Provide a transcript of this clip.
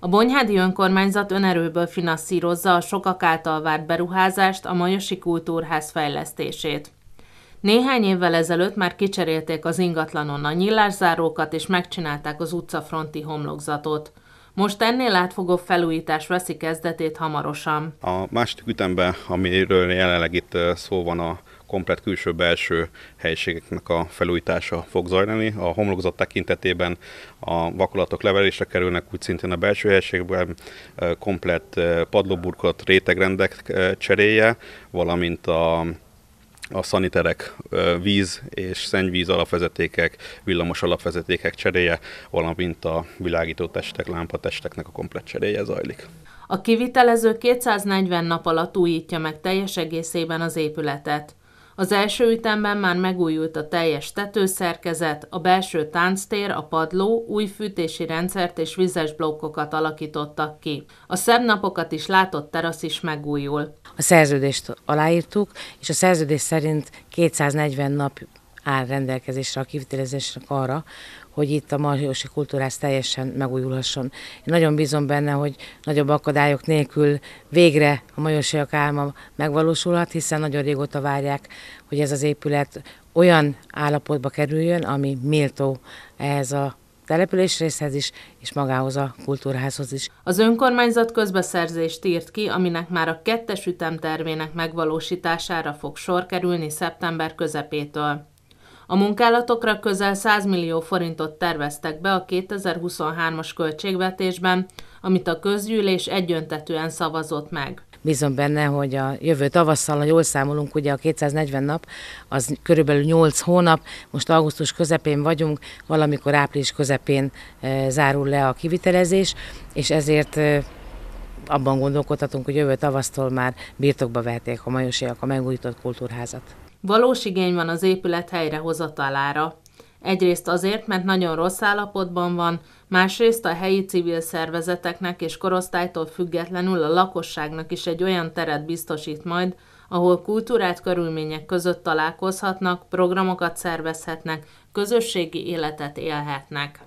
A Bonyhádi Önkormányzat önerőből finanszírozza a sokak által várt beruházást, a Majosi Kultúrház fejlesztését. Néhány évvel ezelőtt már kicserélték az ingatlanon a nyilászárókat és megcsinálták az utcafronti homlokzatot. Most ennél átfogóbb felújítás veszi kezdetét hamarosan. A második ütemben, amiről jelenleg itt szó van a komplet külső-belső helyiségeknek a felújítása fog zajlani. A homlokzat tekintetében a vakolatok levelésre kerülnek, úgy szintén a belső helyiségben komplet padlóburkot rétegrendek cseréje, valamint a a szaniterek, víz és szennyvíz alapvezetékek, villamos alapvezetékek cseréje, valamint a világító testek, lámpatesteknek a komplet cseréje zajlik. A kivitelező 240 nap alatt újítja meg teljes egészében az épületet. Az első ütemben már megújult a teljes tetőszerkezet, a belső tánctér, a padló, új fűtési rendszert és vizes blokkokat alakítottak ki. A szebb napokat is látott terasz is megújul. A szerződést aláírtuk, és a szerződés szerint 240 nap áll rendelkezésre, a kivitelezésnek arra, hogy itt a marhiósi kultúrász teljesen megújulhasson. Én nagyon bízom benne, hogy nagyobb akadályok nélkül végre a majósiak álma megvalósulhat, hiszen nagyon régóta várják, hogy ez az épület olyan állapotba kerüljön, ami méltó ehhez a településrészhez is, és magához a kultúrházhoz is. Az önkormányzat közbeszerzést írt ki, aminek már a kettes ütemtervének megvalósítására fog sor kerülni szeptember közepétől. A munkálatokra közel 100 millió forintot terveztek be a 2023-as költségvetésben, amit a közgyűlés egyöntetően szavazott meg. Bízom benne, hogy a jövő tavasszal, ha jól számolunk, ugye a 240 nap, az körülbelül 8 hónap, most augusztus közepén vagyunk, valamikor április közepén e, zárul le a kivitelezés, és ezért e, abban gondolkodhatunk, hogy jövő tavasztól már birtokba veheték a majosiak a megújított kultúrházat. Valós igény van az épület helyrehozatalára. Egyrészt azért, mert nagyon rossz állapotban van, másrészt a helyi civil szervezeteknek és korosztálytól függetlenül a lakosságnak is egy olyan teret biztosít majd, ahol kultúrát körülmények között találkozhatnak, programokat szervezhetnek, közösségi életet élhetnek.